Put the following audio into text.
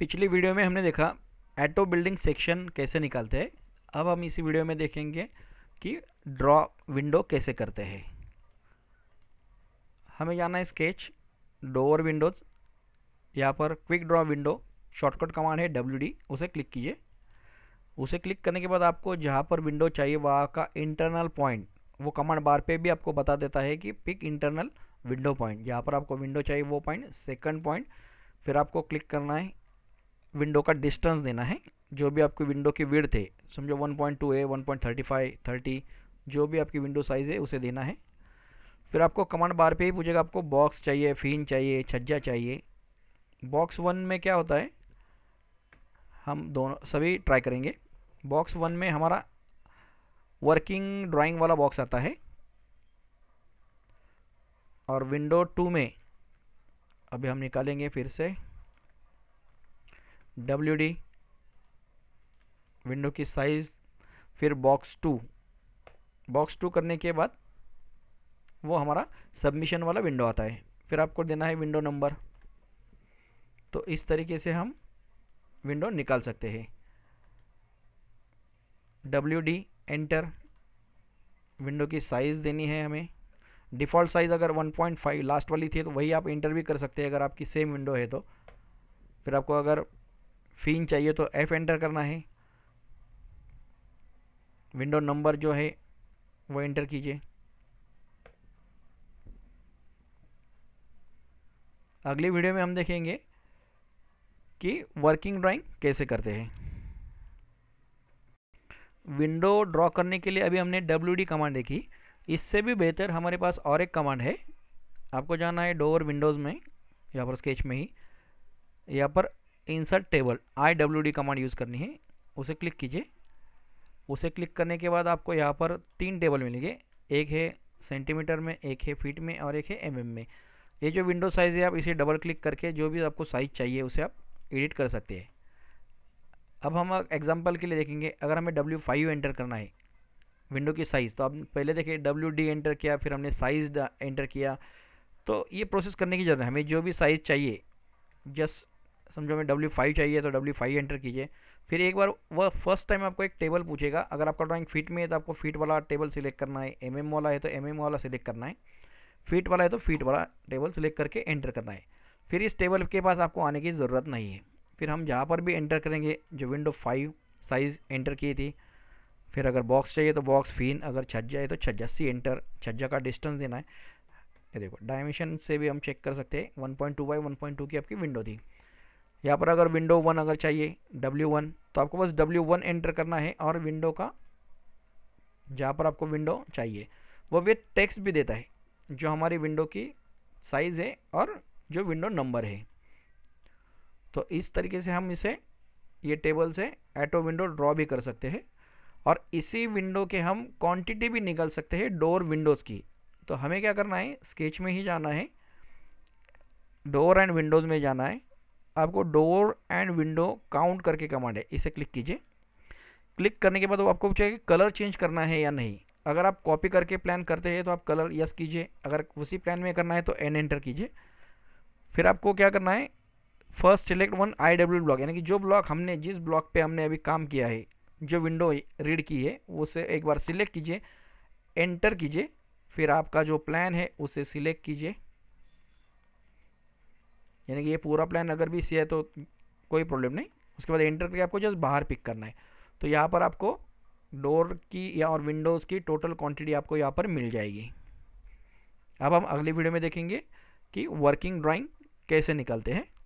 पिछली वीडियो में हमने देखा ऐटो बिल्डिंग सेक्शन कैसे निकालते हैं अब हम इसी वीडियो में देखेंगे कि ड्रॉ विंडो कैसे करते हैं हमें जाना है स्केच डोअर विंडोज़ यहाँ पर quick draw window shortcut command है डब्ल्यू डी उसे क्लिक कीजिए उसे क्लिक करने के बाद आपको जहाँ पर विंडो चाहिए वहाँ का इंटरनल पॉइंट वो कमांड बार पे भी आपको बता देता है कि पिक इंटरनल विंडो पॉइंट जहाँ पर आपको विंडो चाहिए वो पॉइंट सेकंड पॉइंट फिर आपको क्लिक करना है विंडो का डिस्टेंस देना है जो भी आपकी विंडो की विड़ थे समझो 1.2 है 1.35 30 जो भी आपकी विंडो साइज़ है उसे देना है फिर आपको कमांड बार पे ही पूछेगा आपको बॉक्स चाहिए फीन चाहिए छज्जा चाहिए बॉक्स वन में क्या होता है हम दोनों सभी ट्राई करेंगे बॉक्स वन में हमारा वर्किंग ड्राइंग वाला बॉक्स आता है और विंडो टू में अभी हम निकालेंगे फिर से डब्ल्यू डी विंडो की साइज़ फिर बॉक्स टू बॉक्स टू करने के बाद वो हमारा सबमिशन वाला विंडो आता है फिर आपको देना है विंडो नंबर तो इस तरीके से हम विंडो निकाल सकते हैं डब्ल्यू डी एंटर विंडो की साइज़ देनी है हमें डिफ़ॉल्ट साइज़ अगर 1.5 लास्ट वाली थी तो वही आप इंटर भी कर सकते हैं अगर आपकी सेम विंडो है तो फिर आपको अगर फ़िन चाहिए तो एफ़ एंटर करना है विंडो नंबर जो है वो एंटर कीजिए अगली वीडियो में हम देखेंगे कि वर्किंग ड्राइंग कैसे करते हैं विंडो ड्रॉ करने के लिए अभी हमने डब्ल्यू कमांड देखी इससे भी बेहतर हमारे पास और एक कमांड है आपको जाना है डोर विंडोज़ में यहाँ पर स्केच में ही यहाँ पर insert table I W D command use करनी है उसे क्लिक कीजिए उसे क्लिक करने के बाद आपको यहाँ पर तीन टेबल मिलेंगे एक है सेंटीमीटर में एक है फीट में और एक है एम mm में ये जो विंडो साइज़ है आप इसे डबल क्लिक करके जो भी आपको साइज़ चाहिए उसे आप एडिट कर सकते हैं अब हम एग्जाम्पल के लिए देखेंगे अगर हमें डब्ल्यू फाइव एंटर करना है विंडो की साइज़ तो आप पहले देखिए डब्ल्यू डी एंटर किया फिर हमने साइज़ एंटर किया तो ये प्रोसेस करने की जरूरत है हमें जो भी साइज़ चाहिए जस्ट समझो हमें डब्ल्यू फाइव चाहिए तो डब्ल्यू फाइव एंटर कीजिए फिर एक बार वह फर्स्ट टाइम आपको एक टेबल पूछेगा अगर आपका ड्राइंग फिट में है तो आपको फिट वाला टेबल सिलेक्ट करना है एम mm वाला है तो एम mm वाला सिलेक्ट करना है फिट वाला है तो फिट वाला टेबल सिलेक्ट करके एंटर करना है फिर इस टेबल के पास आपको आने की ज़रूरत नहीं है फिर हम जहाँ पर भी एंटर करेंगे जो विंडो फाइव साइज़ एंटर की थी फिर अगर बॉक्स चाहिए तो बॉक्स फिन अगर छज्जा है तो छज्जा सी एंटर छज्जा का डिस्टेंस देना है ये देखो डायमेंशन से भी हम चेक कर सकते हैं 1.2 बाई 1.2 की आपकी विंडो थी यहाँ पर अगर विंडो वन अगर चाहिए डब्ल्यू वन तो आपको बस डब्ल्यू वन एंटर करना है और विंडो का जहाँ पर आपको विंडो चाहिए वो भी टेक्स्ट भी देता है जो हमारी विंडो की साइज़ है और जो विंडो नंबर है तो इस तरीके से हम इसे ये टेबल से ऐटो विंडो ड्रॉ भी कर सकते हैं और इसी विंडो के हम क्वांटिटी भी निकल सकते हैं डोर विंडोज़ की तो हमें क्या करना है स्केच में ही जाना है डोर एंड विंडोज़ में जाना है आपको डोर एंड विंडो काउंट करके कमांड है इसे क्लिक कीजिए क्लिक करने के बाद वो आपको कि कलर चेंज करना है या नहीं अगर आप कॉपी करके प्लान करते हैं तो आप कलर यस कीजिए अगर उसी प्लान में करना है तो एन एंटर कीजिए फिर आपको क्या करना है first select one I W block यानी कि जो ब्लॉक हमने जिस ब्लॉक पे हमने अभी काम किया है जो विंडो रीड की है उसे एक बार सिलेक्ट कीजिए एंटर कीजिए फिर आपका जो प्लान है उसे सिलेक्ट कीजिए यानी कि ये पूरा प्लान अगर भी सी है तो कोई प्रॉब्लम नहीं उसके बाद एंटर करके आपको जस्ट बाहर पिक करना है तो यहाँ पर आपको डोर की या और विंडोज़ की टोटल क्वांटिटी आपको यहाँ पर मिल जाएगी अब हम अगली वीडियो में देखेंगे कि वर्किंग ड्राइंग कैसे निकलते हैं